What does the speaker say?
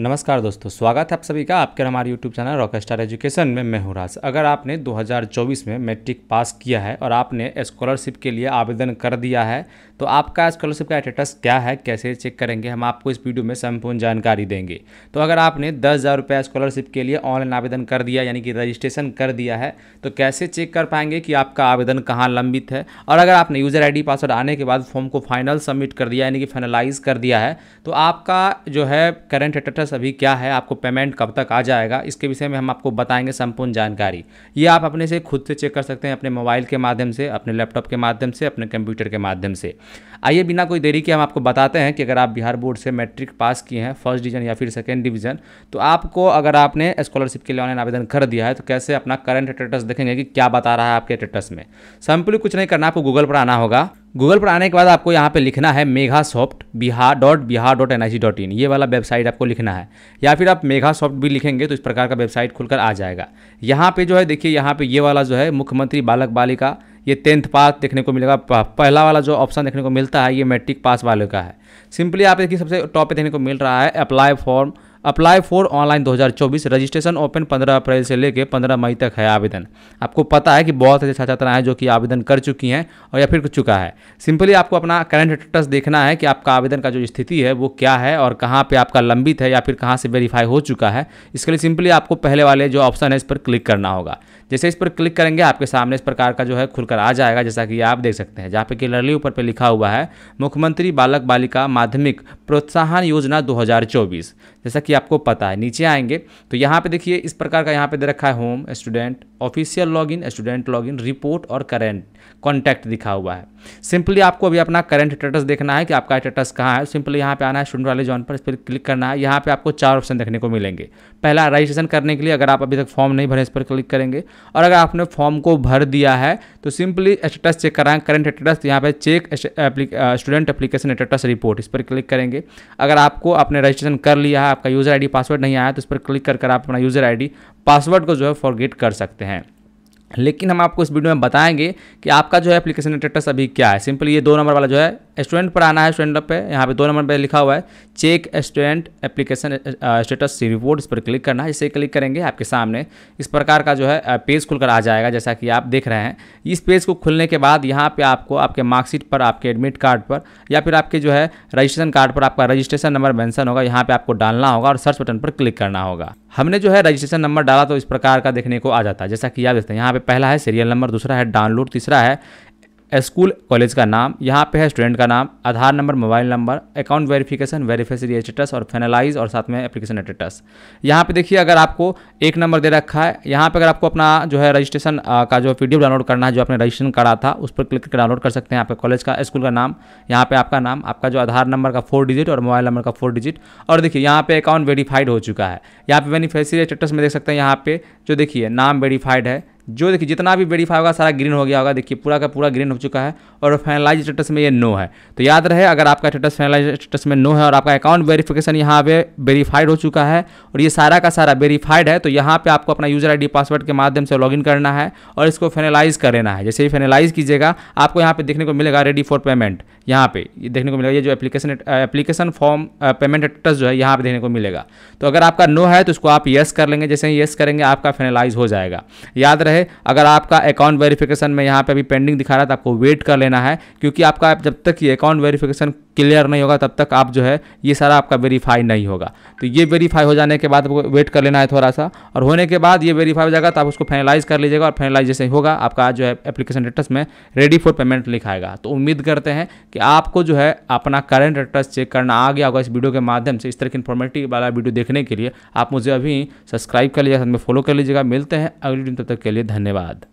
नमस्कार दोस्तों स्वागत है आप सभी का आपके हमारे YouTube channel Rock Star Education में मैं हूँ अगर आपने 2024 में मैट्रिक पास किया है और आपने स्कॉलरशिप के लिए आवेदन कर दिया है तो आपका स्कॉलरशिप का स्टेटस क्या है कैसे चेक करेंगे हम आपको इस वीडियो में संपूर्ण जानकारी देंगे तो अगर आपने दस हज़ार स्कॉलरशिप के लिए ऑनलाइन आवेदन कर दिया यानी कि रजिस्ट्रेशन कर दिया है तो कैसे चेक कर पाएंगे कि आपका आवेदन कहाँ लंबित है और अगर आपने यूज़र आई पासवर्ड आने के बाद फॉर्म को फाइनल सबमिट कर दिया यानी कि फाइनलाइज कर दिया है तो आपका जो है करेंट स्टेटस स्टेटस अभी क्या है आपको पेमेंट कब तक आ जाएगा इसके विषय में हम आपको बताएंगे संपूर्ण जानकारी ये आप अपने से खुद से चेक कर सकते हैं अपने मोबाइल के माध्यम से अपने लैपटॉप के माध्यम से अपने कंप्यूटर के माध्यम से आइए बिना कोई देरी के हम आपको बताते हैं कि अगर आप बिहार बोर्ड से मैट्रिक पास किए हैं फर्स्ट डिवीजन या फिर सेकेंड डिवीजन तो आपको अगर आपने स्कॉलरशिप के लिए ऑनलाइन आवेदन कर दिया है तो कैसे अपना करंट स्टेटस देखेंगे कि क्या बता रहा है आपके स्टेटस में सिंपली कुछ नहीं करना आपको गूगल पर आना होगा गूगल पर आने के बाद आपको यहाँ पे लिखना है Megha soft Bihar dot Bihar dot N I C dot in ये वाला वेबसाइट आपको लिखना है या फिर आप मेघा सॉफ्ट भी लिखेंगे तो इस प्रकार का वेबसाइट खुलकर आ जाएगा यहाँ पे जो है देखिए यहाँ पे ये वाला जो है मुख्यमंत्री बालक बालिका ये टेंथ पास देखने को मिलेगा पहला वाला जो ऑप्शन देखने को मिलता है ये मैट्रिक पास वाले का है सिंपली आप देखिए सबसे टॉप पे देखने को मिल रहा है apply form apply for online 2024 registration open 15 अप्रैल से लेकर 15 मई तक है आवेदन आपको पता है कि बहुत ऐसे छात्र छात्राएं जो कि आवेदन कर चुकी हैं और या फिर चुका है सिंपली आपको अपना करंट स्टेटस देखना है कि आपका आवेदन का जो स्थिति है वो क्या है और कहाँ पर आपका लंबित है या फिर कहाँ से वेरीफाई हो चुका है इसके लिए सिंपली आपको पहले वाले जो ऑप्शन है इस पर क्लिक करना होगा जैसे इस पर क्लिक करेंगे आपके सामने इस प्रकार का जो है खुलकर आ जाएगा जैसा कि आप देख सकते हैं जहाँ पे क्लियरली ऊपर पे लिखा हुआ है मुख्यमंत्री बालक बालिका माध्यमिक प्रोत्साहन योजना 2024 जैसा कि आपको पता है नीचे आएंगे तो यहाँ पे देखिए इस प्रकार का यहाँ पे दे रखा है home student official login student login report और करेंट कॉन्टैक्ट दिखा हुआ है सिंपली आपको अभी अपना करंट स्टेटस देखना है कि आपका स्टेटस कहाँ है सिंपली यहाँ पे आना है स्टूडेंट वाले जॉन पर इस पर क्लिक करना है यहाँ पे आपको चार ऑप्शन देखने को मिलेंगे पहला रजिस्ट्रेशन करने के लिए अगर आप अभी तक फॉर्म नहीं भरे इस पर क्लिक करेंगे और अगर आपने फॉर्म को भर दिया है तो सिंपली स्टेटस चेक कराएं करंट स्टेटस यहाँ पे check student application status report इस पर क्लिक करेंगे अगर आपको आपने रजिस्ट्रेशन कर लिया है आपका यूज़र आईडी पासवर्ड नहीं आया तो इस पर क्लिक कर कर आप अपना यूज़र आईडी पासवर्ड को जो है फॉरगेट कर सकते हैं लेकिन हम आपको इस वीडियो में बताएंगे कि आपका जो है एप्लीकेशन स्टेटस अभी क्या है सिंपली ये दो नंबर वाला जो है स्टूडेंट पर आना है स्टूडेंट पे यहाँ पे दो नंबर पे लिखा हुआ है चेक स्टूडेंट एप्लीकेशन स्टेटस सी रिपोर्ट इस पर क्लिक करना है इसे क्लिक करेंगे आपके सामने इस प्रकार का जो है पेज खुलकर आ जाएगा जैसा कि आप देख रहे हैं इस पेज को खुलने के बाद यहाँ पे आपको आपके मार्कशीट पर आपके एडमिट कार्ड पर या फिर आपके जो है रजिस्ट्रेशन कार्ड पर आपका रजिस्ट्रेशन नंबर मैंसन होगा यहाँ पर आपको डालना होगा और सर्च बटन पर क्लिक करना होगा हमने जो है रजिस्ट्रेशन नंबर डाला तो इस प्रकार का देखने को आ जाता है जैसा कि आप देखते हैं यहाँ पे पहला है सीरियल नंबर दूसरा है डाउनलोड तीसरा है स्कूल कॉलेज का नाम यहाँ पे है स्टूडेंट का नाम Aadhaar number mobile number account verification वेरीफेसरी स्टेटस और फेनालाइज और साथ में एप्लीकेशन स्टेटस यहाँ पे देखिए अगर आपको एक नंबर दे रखा है यहाँ पे अगर आपको अपना जो है रजिस्ट्रेशन का जो पी डाउनलोड करना है जो आपने रजिस्ट्रेशन करा था उस पर क्लिक करके डाउनलोड कर सकते हैं आपके कॉलेज का स्कूल का नाम यहाँ पर आपका नाम आपका जो आधार नंबर का फोर डिजिट और मोबाइल नंबर का फोर डिजिट और देखिए यहाँ पर अकाउंट वेरीफाइड हो चुका है यहाँ पर बेनिफेसरी स्टेटस में देख सकते हैं यहाँ पे जो देखिए नाम वेरीफाइड है जो देखिए जितना भी वेरीफाई होगा सारा ग्रीन हो गया होगा देखिए पूरा का पूरा ग्रीन हो चुका है और फाइनलाइज स्टेटस में ये नो है तो याद रहे अगर आपका स्टेटस फाइनलाइज स्टेटस में नो है और आपका अकाउंट वेरीफिकेशन यहाँ पे वेरीफाइड हो चुका है और ये सारा का सारा वेरीफाइड है तो यहाँ पर आपको अपना यूजर आई पासवर्ड के माध्यम से लॉग करना है और इसको फाइनलाइज कर लेना है जैसे ही फाइनलाइज कीजिएगा आपको यहाँ पर देखने को मिलेगा रेडी फॉर पेमेंट यहाँ पे देखने को मिलेगा ये जो application application form payment status जो है यहाँ पे देखने को मिलेगा तो अगर आपका नो है तो उसको आप येस कर लेंगे जैसे ही येस करेंगे आपका फाइनलाइज हो जाएगा याद रहे है अगर आपका अकाउंट वेरिफिकेशन में यहाँ पे अभी पेंडिंग दिखा रहा है तो आपको वेट कर लेना है क्योंकि आपका जब तक ये अकाउंट वेरिफिकेशन क्लियर नहीं होगा तब तक आप जो है ये सारा आपका वेरीफाई नहीं होगा तो ये वेरीफाई हो जाने के बाद आपको वेट कर लेना है थोड़ा सा और होने के बाद ये वेरीफाई हो जाएगा तो आप उसको फाइनलाइज कर लीजिएगा और फाइनलाइज जैसे होगा आपका जो है एप्लीकेशन एड्रेस में रेडी फॉर पेमेंट लिखाएगा तो उम्मीद करते हैं कि आपको जो है अपना करंट एड्रेस चेक करना आ गया होगा इस वीडियो के माध्यम से इस तरह की इन्फॉर्मेटिव वाला वीडियो देखने के लिए आप मुझे अभी सब्सक्राइब कर लीजिएगा साथ में फॉलो कर लीजिएगा मिलते हैं अगली दिन तब तक के लिए धन्यवाद